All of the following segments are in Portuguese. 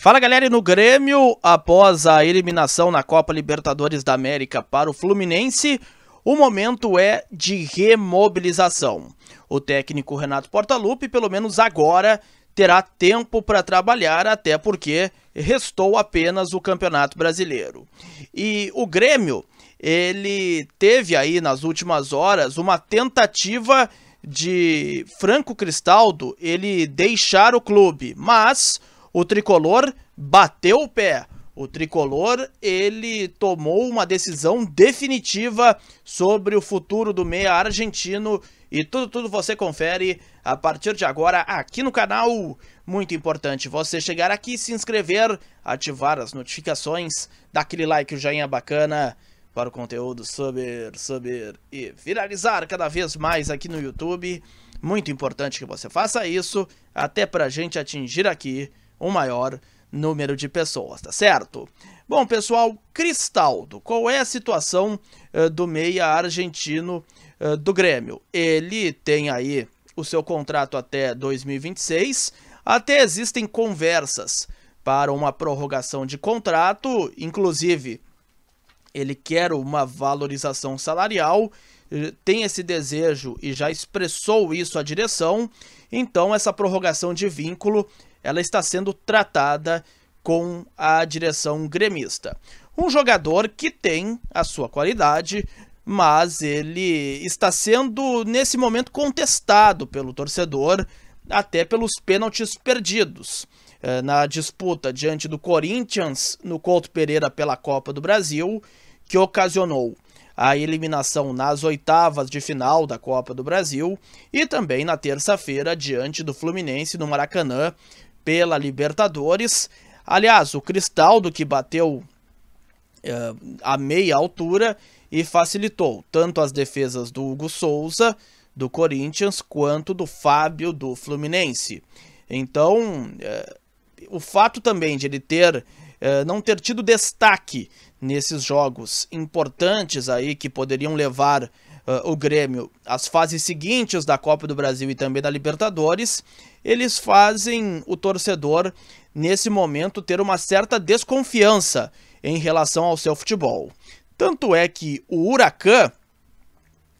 Fala galera, e no Grêmio, após a eliminação na Copa Libertadores da América para o Fluminense, o momento é de remobilização. O técnico Renato Portaluppi, pelo menos agora, terá tempo para trabalhar, até porque restou apenas o Campeonato Brasileiro. E o Grêmio, ele teve aí nas últimas horas uma tentativa de Franco Cristaldo ele deixar o clube, mas o tricolor bateu o pé. O tricolor ele tomou uma decisão definitiva sobre o futuro do meia argentino e tudo tudo você confere a partir de agora aqui no canal. Muito importante você chegar aqui, se inscrever, ativar as notificações, dar aquele like, o joinha bacana para o conteúdo subir, subir e viralizar cada vez mais aqui no YouTube. Muito importante que você faça isso, até para a gente atingir aqui um maior número de pessoas, tá certo? Bom, pessoal, Cristaldo, qual é a situação uh, do meia argentino uh, do Grêmio? Ele tem aí o seu contrato até 2026, até existem conversas para uma prorrogação de contrato, inclusive ele quer uma valorização salarial, eh, tem esse desejo e já expressou isso à direção, então essa prorrogação de vínculo ela está sendo tratada com a direção gremista. Um jogador que tem a sua qualidade, mas ele está sendo nesse momento contestado pelo torcedor, até pelos pênaltis perdidos. É, na disputa diante do Corinthians no Couto Pereira pela Copa do Brasil, que ocasionou a eliminação nas oitavas de final da Copa do Brasil e também na terça-feira diante do Fluminense no Maracanã, pela Libertadores. Aliás, o Cristaldo que bateu eh, a meia altura e facilitou tanto as defesas do Hugo Souza, do Corinthians, quanto do Fábio, do Fluminense. Então, eh, o fato também de ele ter eh, não ter tido destaque nesses jogos importantes aí que poderiam levar uh, o Grêmio as fases seguintes da Copa do Brasil e também da Libertadores, eles fazem o torcedor, nesse momento, ter uma certa desconfiança em relação ao seu futebol. Tanto é que o Huracan,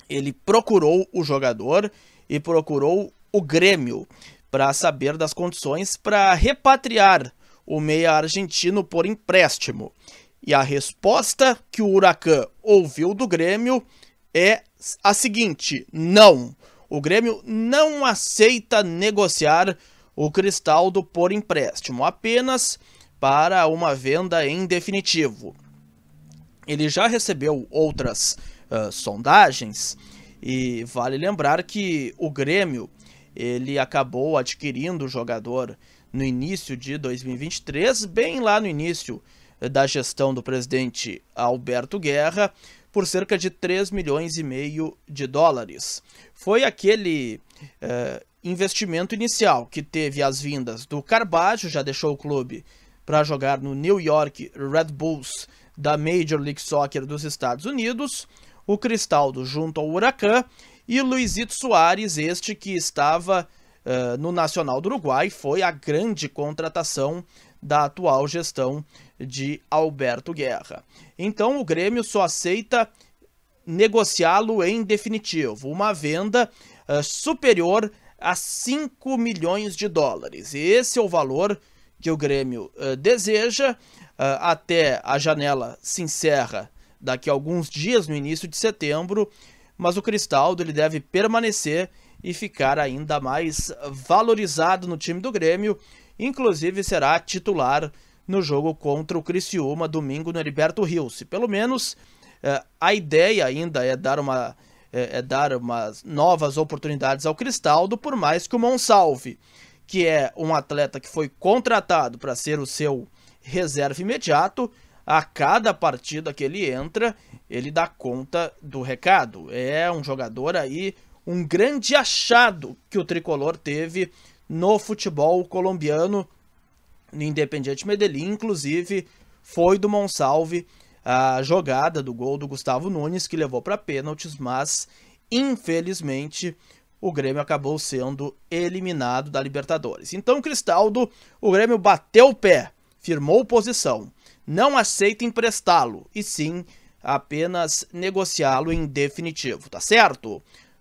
ele procurou o jogador e procurou o Grêmio para saber das condições para repatriar o meia argentino por empréstimo. E a resposta que o Huracan ouviu do Grêmio é a seguinte: não. O Grêmio não aceita negociar o Cristaldo por empréstimo, apenas para uma venda em definitivo. Ele já recebeu outras uh, sondagens e vale lembrar que o Grêmio ele acabou adquirindo o jogador no início de 2023, bem lá no início da gestão do presidente Alberto Guerra, por cerca de 3 milhões e meio de dólares. Foi aquele uh, investimento inicial que teve as vindas do Carbajo, já deixou o clube para jogar no New York Red Bulls da Major League Soccer dos Estados Unidos, o Cristaldo junto ao Huracan e Luizito Soares, este que estava eh, no Nacional do Uruguai foi a grande contratação da atual gestão de Alberto Guerra. Então o Grêmio só aceita negociá-lo em definitivo, uma venda uh, superior a 5 milhões de dólares. E esse é o valor que o Grêmio uh, deseja uh, até a janela se encerra daqui a alguns dias, no início de setembro, mas o Cristaldo ele deve permanecer e ficar ainda mais valorizado no time do Grêmio. Inclusive será titular no jogo contra o Criciúma domingo no Heriberto Rios. Pelo menos eh, a ideia ainda é dar uma é, é dar umas novas oportunidades ao Cristaldo, por mais que o Monsalve, que é um atleta que foi contratado para ser o seu reserva imediato, a cada partida que ele entra, ele dá conta do recado. É um jogador aí um grande achado que o tricolor teve no futebol colombiano, no Independiente Medellín, inclusive, foi do Monsalve a jogada do gol do Gustavo Nunes, que levou para pênaltis, mas infelizmente o Grêmio acabou sendo eliminado da Libertadores. Então, Cristaldo, o Grêmio bateu o pé, firmou posição, não aceita emprestá-lo, e sim apenas negociá-lo em definitivo, tá certo?